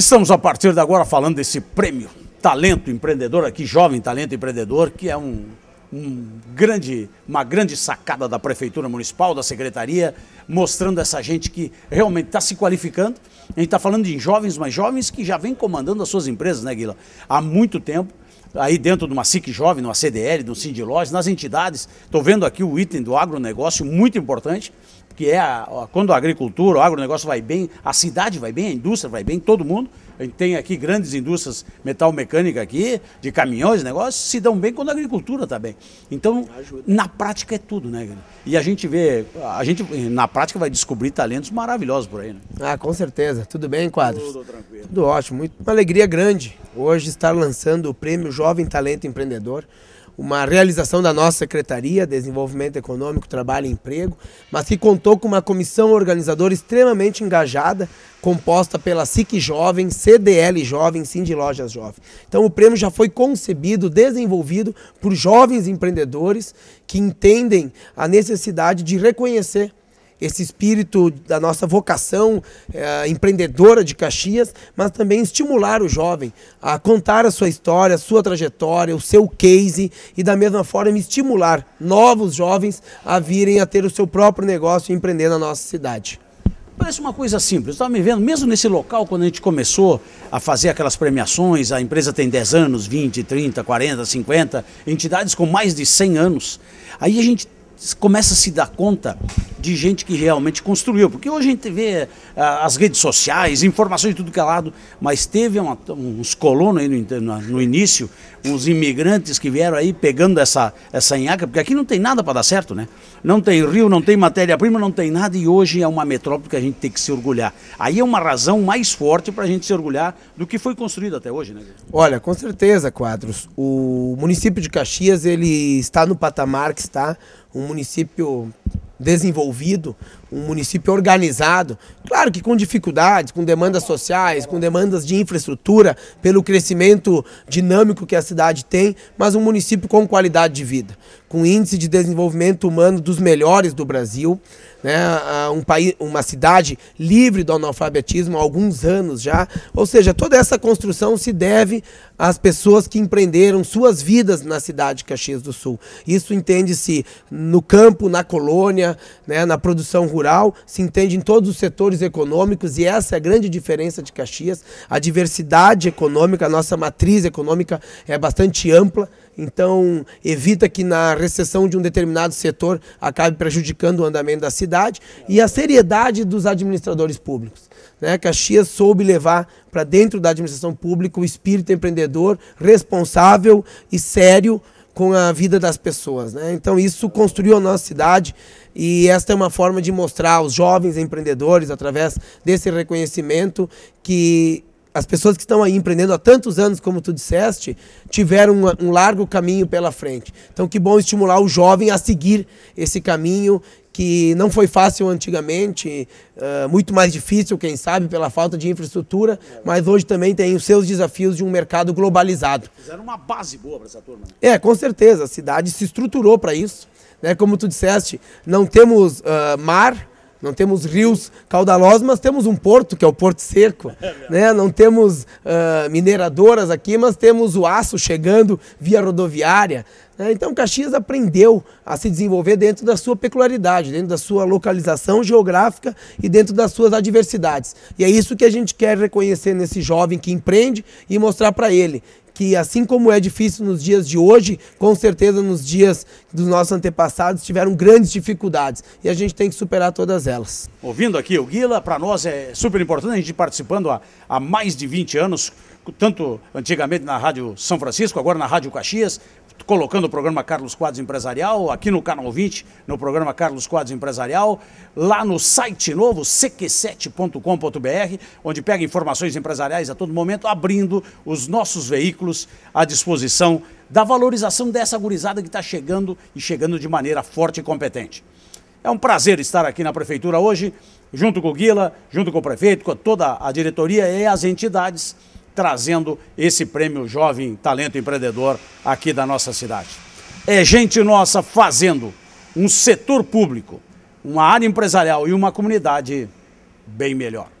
Estamos a partir de agora falando desse prêmio Talento Empreendedor aqui, Jovem Talento Empreendedor, que é um, um grande, uma grande sacada da Prefeitura Municipal, da Secretaria, mostrando essa gente que realmente está se qualificando. A gente está falando de jovens, mas jovens que já vêm comandando as suas empresas, né, Guila? Há muito tempo aí dentro de uma SIC Jovem, de uma CDL, de um Sindilóis, nas entidades. Estou vendo aqui o item do agronegócio, muito importante que é a, a, quando a agricultura, o agronegócio vai bem, a cidade vai bem, a indústria vai bem, todo mundo. A gente tem aqui grandes indústrias metal mecânica aqui, de caminhões, negócios, se dão bem quando a agricultura está bem. Então, Ajuda. na prática é tudo, né? E a gente vê, a gente na prática vai descobrir talentos maravilhosos por aí, né? Ah, com certeza. Tudo bem, Quadros? Tudo tranquilo. Tudo ótimo. Muito, uma alegria grande hoje estar lançando o Prêmio Jovem Talento Empreendedor uma realização da nossa Secretaria de Desenvolvimento Econômico, Trabalho e Emprego, mas que contou com uma comissão organizadora extremamente engajada, composta pela SIC Jovem, CDL Jovem, Cindy Lojas Jovem. Então o prêmio já foi concebido, desenvolvido por jovens empreendedores que entendem a necessidade de reconhecer esse espírito da nossa vocação é, empreendedora de Caxias, mas também estimular o jovem a contar a sua história, a sua trajetória, o seu case e da mesma forma estimular novos jovens a virem a ter o seu próprio negócio e empreender na nossa cidade. Parece uma coisa simples. Eu estava me vendo, mesmo nesse local, quando a gente começou a fazer aquelas premiações, a empresa tem 10 anos, 20, 30, 40, 50, entidades com mais de 100 anos. Aí a gente começa a se dar conta de gente que realmente construiu. Porque hoje a gente vê ah, as redes sociais, informações de tudo que é lado, mas teve uma, uns colonos aí no, no, início, uns imigrantes que vieram aí pegando essa, essa enhaca, porque aqui não tem nada para dar certo, né? Não tem rio, não tem matéria-prima, não tem nada, e hoje é uma metrópole que a gente tem que se orgulhar. Aí é uma razão mais forte para a gente se orgulhar do que foi construído até hoje, né? Olha, com certeza, Quadros. O município de Caxias, ele está no patamar que está, um município desenvolvido, um município organizado, claro que com dificuldades, com demandas sociais, com demandas de infraestrutura, pelo crescimento dinâmico que a cidade tem, mas um município com qualidade de vida, com índice de desenvolvimento humano dos melhores do Brasil, né? Ah, um país, uma cidade livre do analfabetismo há alguns anos já, ou seja, toda essa construção se deve às pessoas que empreenderam suas vidas na cidade de Caxias do Sul. Isso entende-se no campo, na colônia, né, na produção rural, se entende em todos os setores econômicos e essa é a grande diferença de Caxias. A diversidade econômica, a nossa matriz econômica é bastante ampla, então evita que na recessão de um determinado setor acabe prejudicando o andamento da cidade e a seriedade dos administradores públicos. Né? Caxias soube levar para dentro da administração pública o espírito empreendedor, responsável e sério com a vida das pessoas. Né? Então isso construiu a nossa cidade e esta é uma forma de mostrar aos jovens empreendedores, através desse reconhecimento, que as pessoas que estão aí empreendendo há tantos anos, como tu disseste, tiveram um, um, largo caminho pela frente. Então, que bom estimular o jovem a seguir esse caminho que não foi fácil antigamente, uh, muito mais difícil, quem sabe, pela falta de infraestrutura, mas hoje também tem os seus desafios de um mercado globalizado. Fizeram uma base boa para essa turma. Né? É, com certeza, a cidade se estruturou para isso. Né? Como tu disseste, não temos uh, mar, não temos rios caudalosos, mas temos um porto, que é o Porto Seco. É né? Não temos uh, mineradoras aqui, mas temos o aço chegando via rodoviária. É, então, Caxias aprendeu a se desenvolver dentro da sua peculiaridade, dentro da sua localização geográfica e dentro das suas adversidades. E é isso que a gente quer reconhecer nesse jovem que empreende e mostrar para ele que assim como é difícil nos dias de hoje, com certeza nos dias dos nossos antepassados tiveram grandes dificuldades e a gente tem que superar todas elas. Ouvindo aqui o Guila, para nós é super importante a gente participando há, há mais de 20 anos, tanto antigamente na Rádio São Francisco, agora na Rádio Caxias, colocando o programa Carlos Quadros Empresarial, aqui no canal 20, no programa Carlos Quadros Empresarial, lá no site novo, cq7.com.br, onde pega informações empresariais a todo momento, abrindo os nossos veículos à disposição da valorização dessa gurizada que está chegando e chegando de maneira forte e competente. É um prazer estar aqui na Prefeitura hoje, junto com o Guila, junto com o prefeito, com toda a diretoria e as entidades trazendo esse prêmio Jovem Talento Empreendedor aqui da nossa cidade. É gente nossa fazendo um setor público, uma área empresarial e uma comunidade bem melhor.